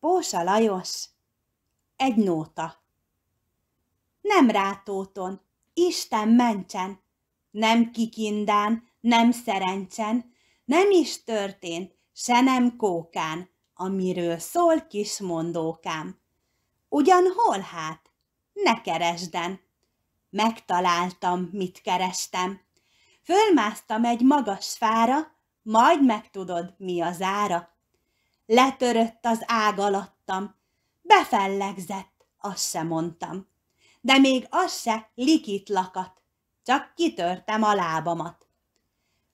Pósa Lajos, egy nóta. Nem rátóton, Isten mentsen, nem kikindán, nem szerencsen, nem is történt, se nem kókán, amiről szól kis mondókám. Ugyan hol hát? Ne keresden! Megtaláltam, mit kerestem. Fölmásztam egy magas fára, majd megtudod, mi az ára letörött az ág alattam. Befellegzett, azt se mondtam. De még az se likit lakat, csak kitörtem a lábamat.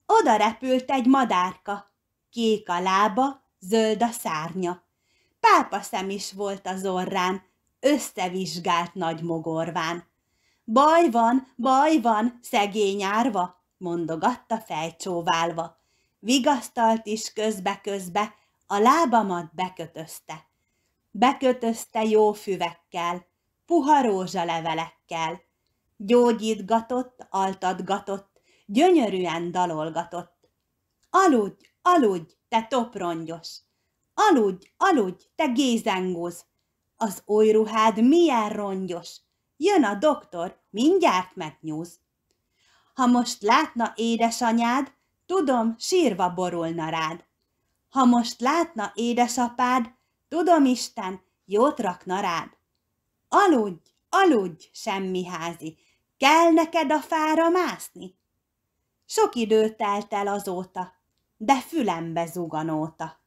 Oda repült egy madárka, kék a lába, zöld a szárnya. Pápa szem is volt az orrán, összevizsgált nagy mogorván. Baj van, baj van, szegény árva, mondogatta fejcsóválva. Vigasztalt is közbe-közbe, a lábamat bekötözte. Bekötözte jó füvekkel, puha rózsalevelekkel. Gyógyítgatott, altatgatott, gyönyörűen dalolgatott. Aludj, aludj, te toprongyos! Aludj, aludj, te gézengóz! Az új ruhád milyen rongyos! Jön a doktor, mindjárt megnyúz. Ha most látna édesanyád, tudom, sírva borulna rád. Ha most látna édesapád, tudom Isten, jót rakna rád. Aludj, aludj, semmi házi, kell neked a fára mászni? Sok idő telt el azóta, de fülembe zuganóta.